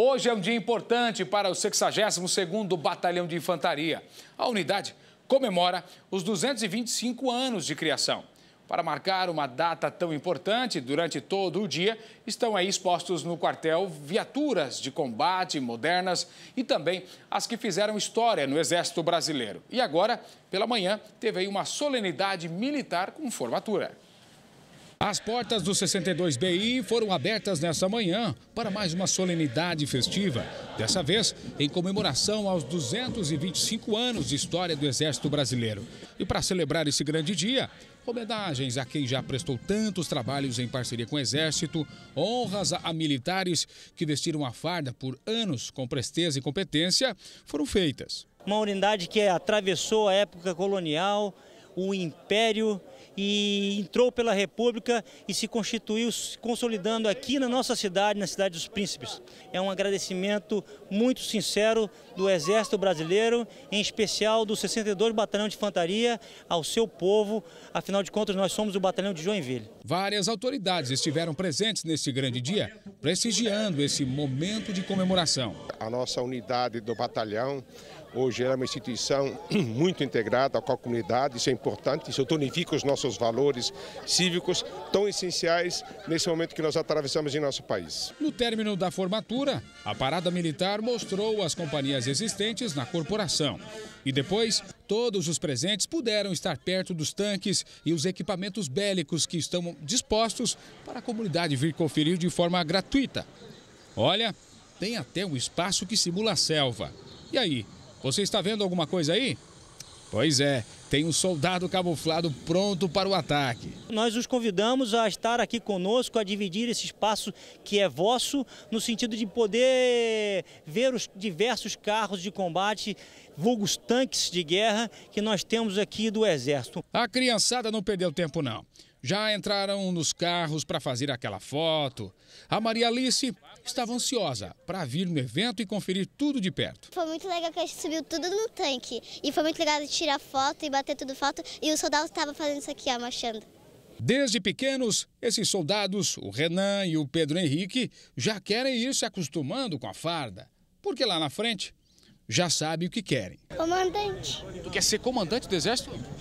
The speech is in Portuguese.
Hoje é um dia importante para o 62º Batalhão de Infantaria. A unidade comemora os 225 anos de criação. Para marcar uma data tão importante, durante todo o dia, estão aí expostos no quartel viaturas de combate modernas e também as que fizeram história no Exército Brasileiro. E agora, pela manhã, teve aí uma solenidade militar com formatura. As portas do 62BI foram abertas nesta manhã para mais uma solenidade festiva. Dessa vez, em comemoração aos 225 anos de história do Exército Brasileiro. E para celebrar esse grande dia, homenagens a quem já prestou tantos trabalhos em parceria com o Exército, honras a militares que vestiram a farda por anos com presteza e competência, foram feitas. Uma unidade que atravessou a época colonial, o Império e entrou pela República e se constituiu, se consolidando aqui na nossa cidade, na cidade dos Príncipes. É um agradecimento muito sincero do Exército Brasileiro, em especial do 62 Batalhão de Infantaria, ao seu povo. Afinal de contas, nós somos o Batalhão de Joinville. Várias autoridades estiveram presentes neste grande dia, prestigiando esse momento de comemoração a nossa unidade do batalhão. Hoje é uma instituição muito integrada com a comunidade, isso é importante, isso tonifica os nossos valores cívicos tão essenciais nesse momento que nós atravessamos em nosso país. No término da formatura, a parada militar mostrou as companhias existentes na corporação. E depois, todos os presentes puderam estar perto dos tanques e os equipamentos bélicos que estão dispostos para a comunidade vir conferir de forma gratuita. Olha, tem até um espaço que simula selva. E aí, você está vendo alguma coisa aí? Pois é, tem um soldado camuflado pronto para o ataque. Nós os convidamos a estar aqui conosco, a dividir esse espaço que é vosso, no sentido de poder ver os diversos carros de combate, vulgos tanques de guerra que nós temos aqui do Exército. A criançada não perdeu tempo não. Já entraram nos carros para fazer aquela foto. A Maria Alice estava ansiosa para vir no evento e conferir tudo de perto. Foi muito legal que a gente subiu tudo no tanque. E foi muito legal tirar foto e bater tudo falta e os soldados estavam fazendo isso aqui, ó, marchando. Desde pequenos, esses soldados, o Renan e o Pedro Henrique, já querem ir se acostumando com a farda, porque lá na frente já sabe o que querem. Comandante. Tu quer ser comandante do exército?